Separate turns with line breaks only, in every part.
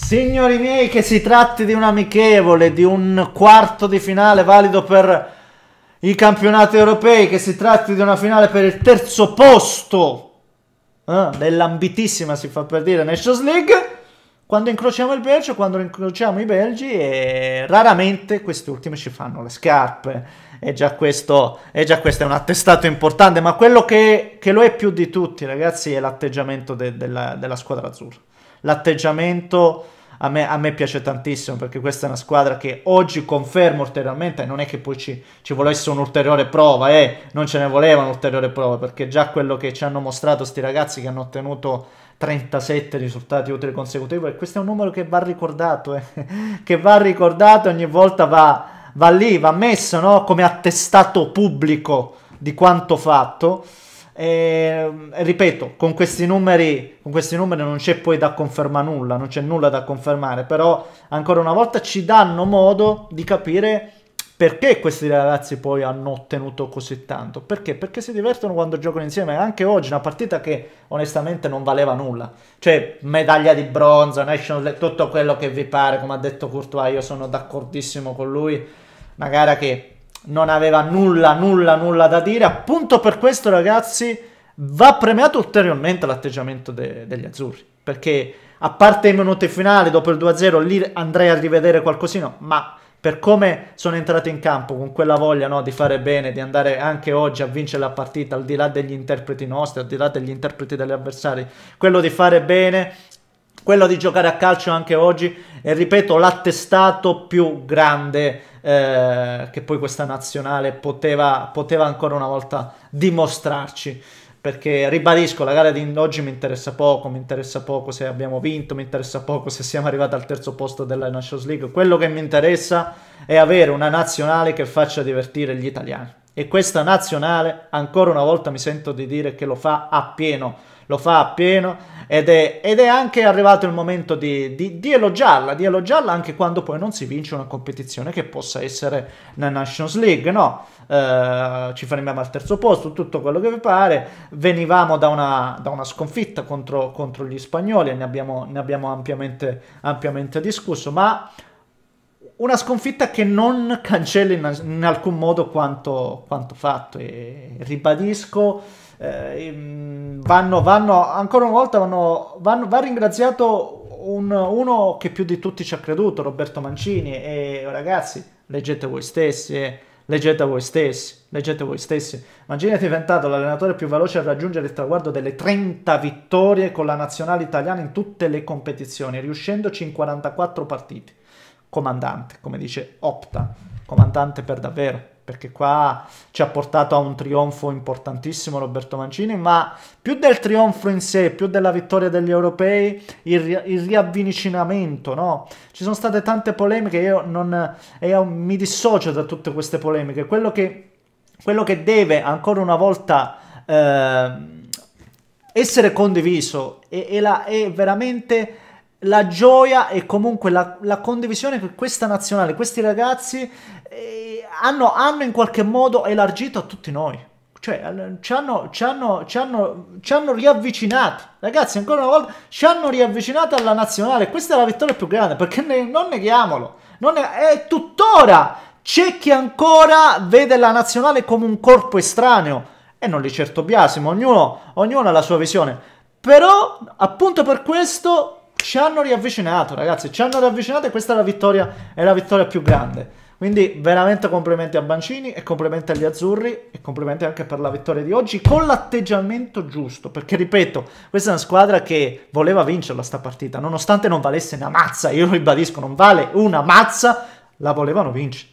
Signori miei, che si tratti di un amichevole, di un quarto di finale valido per i campionati europei, che si tratti di una finale per il terzo posto eh, dell'ambitissima, si fa per dire, Nations League. Quando incrociamo il Belgio, quando incrociamo i Belgi, e raramente questi ultimi ci fanno le scarpe. E già questo, e già questo è un attestato importante, ma quello che, che, lo è più di tutti, ragazzi, è l'atteggiamento de, de, della, della squadra azzurra l'atteggiamento a me, a me, piace tantissimo perché questa è una squadra che oggi confermo ulteriormente, non è che poi ci, ci volesse un'ulteriore prova, eh, non ce ne voleva un'ulteriore prova perché già quello che ci hanno mostrato questi ragazzi che hanno ottenuto 37 risultati utili consecutivi e questo è un numero che va ricordato, eh, che va ricordato ogni volta va, va lì, va messo no? come attestato pubblico di quanto fatto. E, ehm, ripeto, con questi, numeri, con questi numeri non c'è poi da confermare nulla, non c'è nulla da confermare, però ancora una volta ci danno modo di capire perché questi ragazzi poi hanno ottenuto così tanto? Perché? Perché si divertono quando giocano insieme. Anche oggi una partita che onestamente non valeva nulla. Cioè, medaglia di bronzo, National League, tutto quello che vi pare, come ha detto Courtois, io sono d'accordissimo con lui. Una gara che non aveva nulla, nulla, nulla da dire. Appunto per questo, ragazzi, va premiato ulteriormente l'atteggiamento de degli azzurri. Perché a parte i minuti finali, dopo il 2-0, lì andrei a rivedere qualcosina, ma per come sono entrato in campo con quella voglia no, di fare bene, di andare anche oggi a vincere la partita, al di là degli interpreti nostri, al di là degli interpreti degli avversari, quello di fare bene, quello di giocare a calcio anche oggi e ripeto, l'attestato più grande eh, che poi questa nazionale poteva, poteva ancora una volta dimostrarci perché ribadisco la gara di oggi mi interessa poco, mi interessa poco se abbiamo vinto, mi interessa poco se siamo arrivati al terzo posto della Nations League, quello che mi interessa è avere una nazionale che faccia divertire gli italiani e questa nazionale ancora una volta mi sento di dire che lo fa appieno, lo fa appieno ed è, ed è anche arrivato il momento di, di, di, elogiarla, di elogiarla anche quando poi non si vince una competizione che possa essere la Nations League, no? Eh, ci fermiamo al terzo posto, tutto quello che vi pare, venivamo da una, da una sconfitta contro, contro, gli spagnoli e ne abbiamo, ne abbiamo ampiamente, ampiamente discusso, ma una sconfitta che non cancella in, in alcun modo quanto, quanto fatto. E ribadisco, eh, ehm, vanno, vanno, ancora una volta vanno, vanno, va ringraziato un, uno che più di tutti ci ha creduto, Roberto Mancini. E ragazzi, leggete voi stessi. Eh, leggete voi stessi, leggete voi stessi. Mancini è diventato l'allenatore più veloce a raggiungere il traguardo delle 30 vittorie con la nazionale italiana in tutte le competizioni, riuscendoci in 44 partite comandante, come dice Opta, comandante per davvero, perché qua ci ha portato a un trionfo importantissimo Roberto Mancini, ma più del trionfo in sé, più della vittoria degli europei, il, ri- il riavvicinamento, no? Ci sono state tante polemiche, io, non, io mi dissocio da tutte queste polemiche, quello che, quello che deve ancora una volta... Eh, essere condiviso e, e la, è veramente la gioia e comunque la, la condivisione che questa nazionale, questi ragazzi eh, hanno, hanno in qualche modo elargito a tutti noi cioè ci hanno, ci, hanno, ci, hanno, ci hanno, riavvicinati ragazzi ancora una volta ci hanno riavvicinati alla nazionale questa è la vittoria più grande perché ne, non neghiamolo non ne, è tuttora c'è chi ancora vede la nazionale come un corpo estraneo e non li certo biasimo ognuno, ognuno ha la sua visione però appunto per questo ci hanno riavvicinato, ragazzi, ci hanno riavvicinato e questa è la vittoria, è la vittoria più grande. Quindi veramente complimenti a Bancini e complimenti agli azzurri e complimenti anche per la vittoria di oggi con l'atteggiamento giusto, perché ripeto, questa è una squadra che voleva vincerla sta partita, nonostante non valesse una mazza, io lo ribadisco, non vale una mazza, la volevano vincere.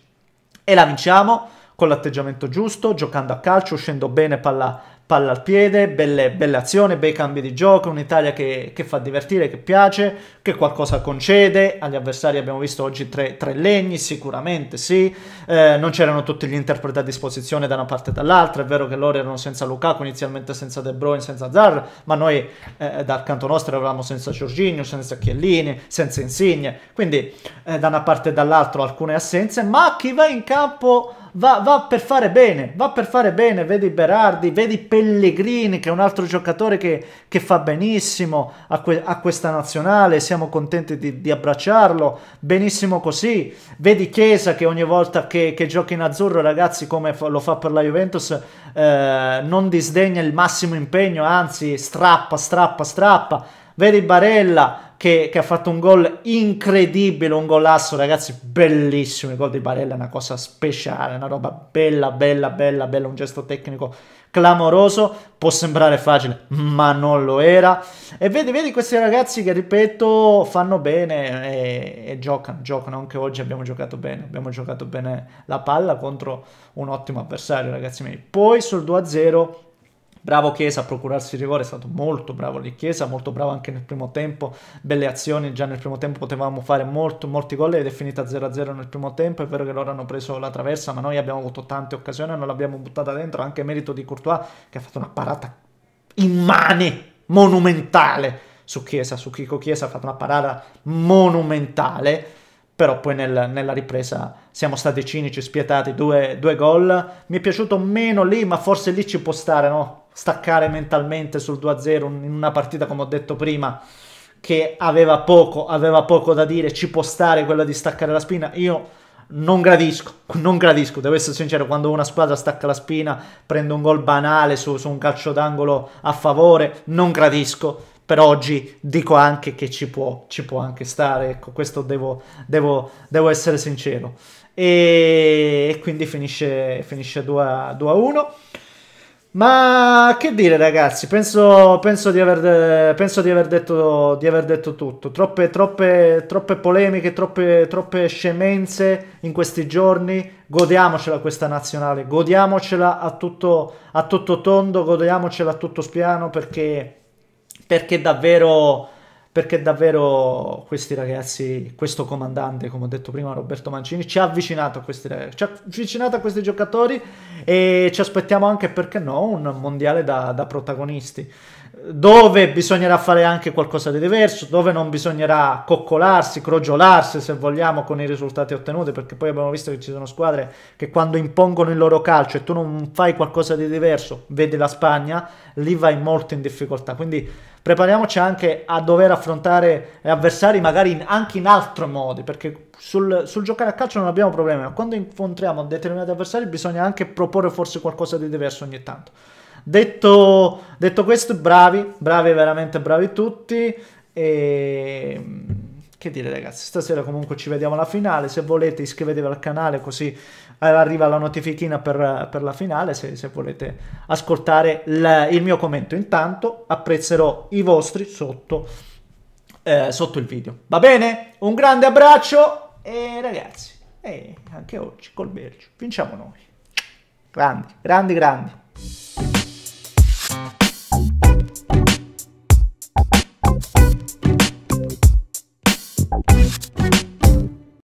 E la vinciamo con l'atteggiamento giusto, giocando a calcio, uscendo bene palla palla al piede, belle, belle azioni, bei cambi di gioco, un'Italia che, che, fa divertire, che piace, che qualcosa concede, agli avversari abbiamo visto oggi tre, tre legni, sicuramente sì, eh, non c'erano tutti gli interpreti a disposizione da una parte e dall'altra, è vero che loro erano senza Lukaku, inizialmente senza De Bruyne, senza Zar, ma noi eh, dal canto nostro eravamo senza Giorginio, senza Chiellini, senza Insigne, quindi eh, da una parte e dall'altra alcune assenze, ma chi va in campo va, va, per fare bene, va per fare bene, vedi Berardi, vedi Pellegrini che è un altro giocatore che, che fa benissimo a, que a, questa nazionale, siamo contenti di, di, abbracciarlo, benissimo così, vedi Chiesa che ogni volta che, che gioca in azzurro ragazzi come fa, lo fa per la Juventus eh, non disdegna il massimo impegno, anzi strappa, strappa, strappa, vedi Barella, che, che, ha fatto un gol incredibile, un golasso, ragazzi, bellissimo. Il gol di Barella è una cosa speciale, una roba bella, bella, bella, bella, un gesto tecnico clamoroso. Può sembrare facile, ma non lo era. E vedi, vedi questi ragazzi che, ripeto, fanno bene e, e giocano, giocano. Anche oggi abbiamo giocato bene, abbiamo giocato bene la palla contro un ottimo avversario, ragazzi miei. Poi sul 2-0 Bravo Chiesa a procurarsi il rigore, è stato molto bravo di Chiesa, molto bravo anche nel primo tempo, belle azioni, già nel primo tempo potevamo fare molto, molti gol ed è finita 0-0 nel primo tempo, è vero che loro hanno preso la traversa, ma noi abbiamo avuto tante occasioni e non l'abbiamo buttata dentro, anche merito di Courtois che ha fatto una parata immane, monumentale su Chiesa, su Chico Chiesa ha fatto una parata monumentale, però poi nel, nella ripresa siamo stati cinici, spietati, due, due gol. Mi è piaciuto meno lì, ma forse lì ci può stare, no? staccare mentalmente sul 2-0 in una partita, come ho detto prima, che aveva poco, aveva poco da dire, ci può stare quella di staccare la spina. Io non gradisco, non gradisco, devo essere sincero, quando una squadra stacca la spina, prende un gol banale su, su un calcio d'angolo a favore, non gradisco. però oggi dico anche che ci può, ci può anche stare, ecco, questo devo, devo, devo essere sincero. E, e quindi finisce, finisce 2 a 1. Ma che dire ragazzi, penso, penso, di, aver, penso di, aver detto, di, aver, detto, tutto, troppe, troppe, troppe polemiche, troppe, troppe, scemenze in questi giorni, godiamocela questa nazionale, godiamocela a tutto, a tutto tondo, godiamocela a tutto spiano perché, perché davvero perché davvero questi ragazzi, questo comandante, come ho detto prima, Roberto Mancini, ci ha avvicinato a questi ragazzi, ci ha avvicinato a questi giocatori e ci aspettiamo anche, perché no, un mondiale da, da protagonisti dove bisognerà fare anche qualcosa di diverso, dove non bisognerà coccolarsi, crogiolarsi se vogliamo con i risultati ottenuti, perché poi abbiamo visto che ci sono squadre che quando impongono il loro calcio e tu non fai qualcosa di diverso, vedi la Spagna, lì vai molto in difficoltà. Quindi prepariamoci anche a dover affrontare avversari magari in, anche in altro modo, perché sul, sul, giocare a calcio non abbiamo problemi, ma quando incontriamo determinati avversari bisogna anche proporre forse qualcosa di diverso ogni tanto. Detto, detto questo, bravi, bravi, veramente bravi tutti. E che dire ragazzi, stasera comunque ci vediamo alla finale, se volete iscrivetevi al canale così eh, arriva la notifichina per, per la finale, se, se volete ascoltare il, il mio commento. Intanto apprezzerò i vostri sotto, eh, sotto il video. Va bene? Un grande abbraccio e ragazzi, eh, anche oggi col Belgio vinciamo noi. Grandi, grandi, grandi.